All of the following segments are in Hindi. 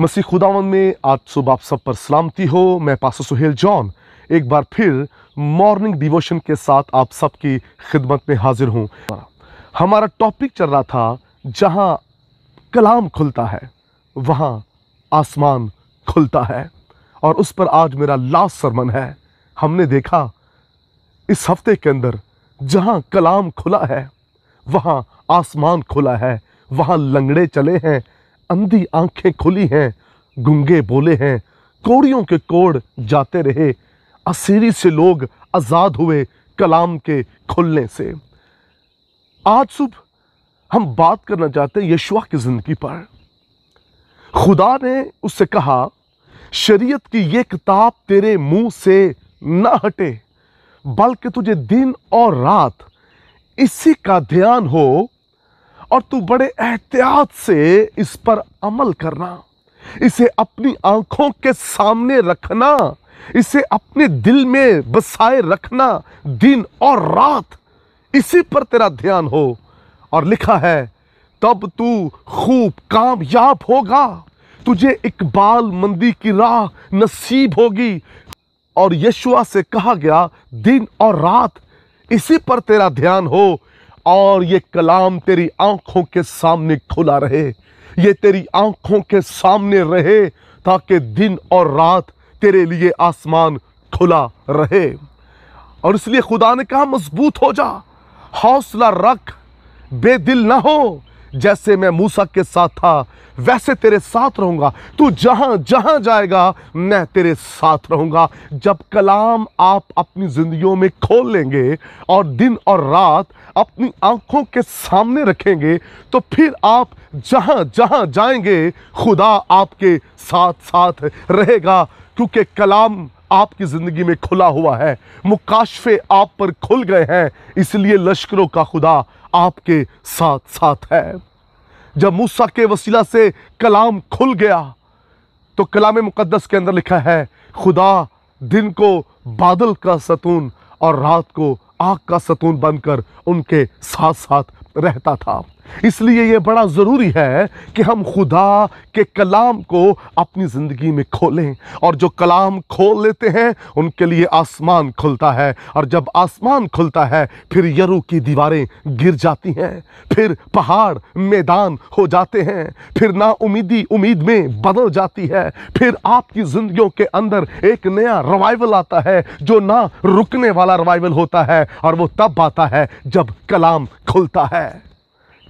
मसीह खुदावन में आज सुबह आप सब पर सलामती हो मैं पासो सुहेल जॉन एक बार फिर मॉर्निंग डिवोशन के साथ आप सबकी खिदमत में हाजिर हूँ हमारा टॉपिक चल रहा था जहाँ कलाम खुलता है वहाँ आसमान खुलता है और उस पर आज मेरा लास्ट सरमन है हमने देखा इस हफ्ते के अंदर जहाँ कलाम खुला है वहाँ आसमान खुला है वहाँ लंगड़े चले हैं अंधी आंखें खुली हैं गुंगे बोले हैं कोड़ियों के कोड़ जाते रहे असीरी से लोग आज़ाद हुए कलाम के खुलने से आज सुबह हम बात करना चाहते हैं यशवा की ज़िंदगी पर खुदा ने उससे कहा शरीयत की यह किताब तेरे मुंह से ना हटे बल्कि तुझे दिन और रात इसी का ध्यान हो और तू बड़े एहतियात से इस पर अमल करना इसे अपनी आंखों के सामने रखना इसे अपने दिल में बसाए रखना दिन और रात इसी पर तेरा ध्यान हो और लिखा है तब तू खूब कामयाब होगा तुझे इकबाल मंदी की राह नसीब होगी और यशुआ से कहा गया दिन और रात इसी पर तेरा ध्यान हो और ये कलाम तेरी आंखों के सामने खुला रहे ये तेरी आंखों के सामने रहे ताकि दिन और रात तेरे लिए आसमान खुला रहे और इसलिए खुदा ने कहा मजबूत हो जा हौसला रख बेदिल ना हो जैसे मैं मूसा के साथ था वैसे तेरे साथ रहूँगा तू जहां जहाँ जाएगा मैं तेरे साथ रहूँगा जब कलाम आप अपनी ज़िंदगियों में खोल लेंगे और दिन और रात अपनी आंखों के सामने रखेंगे तो फिर आप जहाँ जहां जाएंगे खुदा आपके साथ साथ रहेगा क्योंकि कलाम आपकी ज़िंदगी में खुला हुआ है मुकाशफे आप पर खुल गए हैं इसलिए लश्करों का खुदा आपके साथ साथ है जब मूसा के वसीला से कलाम खुल गया तो कलाम मुकद्दस के अंदर लिखा है खुदा दिन को बादल का सतून और रात को आग का सतून बनकर उनके साथ साथ रहता था इसलिए ये बड़ा ज़रूरी है कि हम खुदा के कलाम को अपनी ज़िंदगी में खोलें और जो कलाम खोल लेते हैं उनके लिए आसमान खुलता है और जब आसमान खुलता है फिर यरू की दीवारें गिर जाती हैं फिर पहाड़ मैदान हो जाते हैं फिर ना उम्मीदी उम्मीद में बदल जाती है फिर आपकी जिंदगी के अंदर एक नया रवाइवल आता है जो ना रुकने वाला रवाइवल होता है और वो तब आता है जब कलाम खुलता है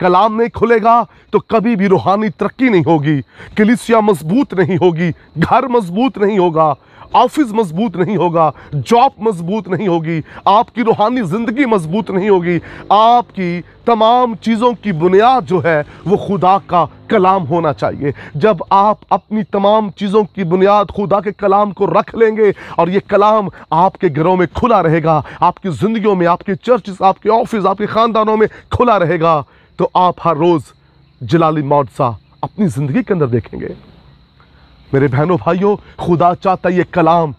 कलाम नहीं खुलेगा तो कभी भी रूहानी तरक्की नहीं होगी कलिसिया मजबूत नहीं होगी घर मजबूत नहीं होगा ऑफिस मजबूत नहीं होगा जॉब मजबूत नहीं होगी आपकी रूहानी ज़िंदगी मजबूत नहीं होगी आपकी तमाम चीज़ों की बुनियाद जो है वो खुदा का कलाम होना चाहिए जब आप अपनी तमाम चीज़ों की बुनियाद खुदा के कलाम को रख लेंगे और ये कलाम आपके घरों में खुला रहेगा आपकी ज़िंदगियों में आपके चर्च आपके ऑफिस आपके ख़ानदानों में खुला रहेगा तो आप हर रोज़ जलाली मौत अपनी ज़िंदगी के अंदर देखेंगे मेरे बहनों भाइयों खुदा चाहता ये कलाम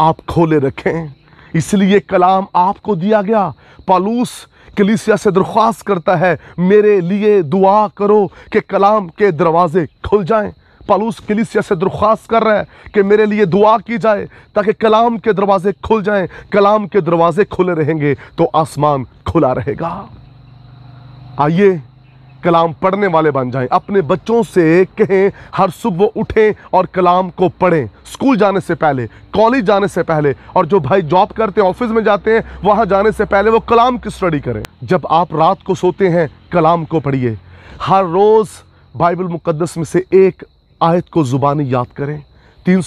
आप खोले रखें इसलिए कलाम आपको दिया गया पालूस कलिसिया से दरख्वास्त करता है मेरे लिए दुआ करो कि कलाम के दरवाजे खुल जाएं पालूस कलिसिया से दरख्वास्त कर रहा है कि मेरे लिए दुआ की जाए ताकि कलाम के दरवाजे खुल जाएं कलाम के दरवाजे खुले रहेंगे तो आसमान खुला रहेगा आइए कलाम पढ़ने वाले बन जाएं अपने बच्चों से कहें हर सुबह उठें और कलाम को पढ़ें स्कूल जाने से पहले कॉलेज जाने से पहले और जो भाई जॉब करते हैं ऑफिस में जाते हैं वहाँ जाने से पहले वो कलाम की स्टडी करें जब आप रात को सोते हैं कलाम को पढ़िए हर रोज़ बाइबल मुकदस में से एक आयत को ज़ुबानी याद करें तीन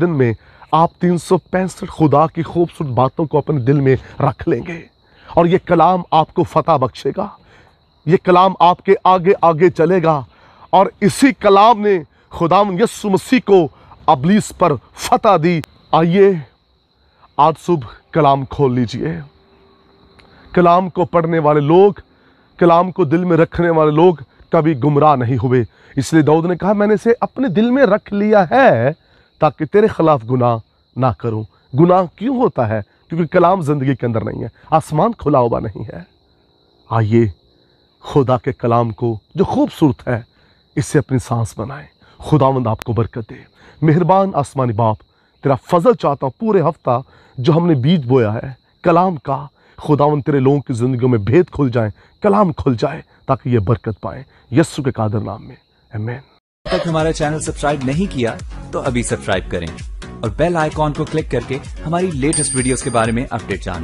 दिन में आप तीन खुदा की खूबसूरत बातों को अपने दिल में रख लेंगे और ये कलाम आपको फतेह बख्शेगा ये कलाम आपके आगे आगे चलेगा और इसी कलाम ने खुदाम यस्सु मसीह को अबलीस पर फतह दी आइए आज सुबह कलाम खोल लीजिए कलाम को पढ़ने वाले लोग कलाम को दिल में रखने वाले लोग कभी गुमराह नहीं हुए इसलिए दाऊद ने कहा मैंने इसे अपने दिल में रख लिया है ताकि तेरे खिलाफ गुनाह ना करूं गुनाह क्यों होता है क्योंकि कलाम ज़िंदगी के अंदर नहीं है आसमान खुला हुआ नहीं है आइए खुदा के कलाम को जो खूबसूरत है इससे अपनी सांस बनाएं खुदावंद आपको बरकत दे मेहरबान आसमानी बाप तेरा फजल चाहता हूँ पूरे हफ्ता जो हमने बीज बोया है कलाम का खुदावंद तेरे लोगों की ज़िंदगी में भेद खुल जाए कलाम खुल जाए ताकि ये बरकत पाए यस्सु के कादर नाम में तक हमारा चैनल सब्सक्राइब नहीं किया तो अभी सब्सक्राइब करें और बेल आइकॉन को क्लिक करके हमारी लेटेस्ट वीडियोस के बारे में अपडेट जाने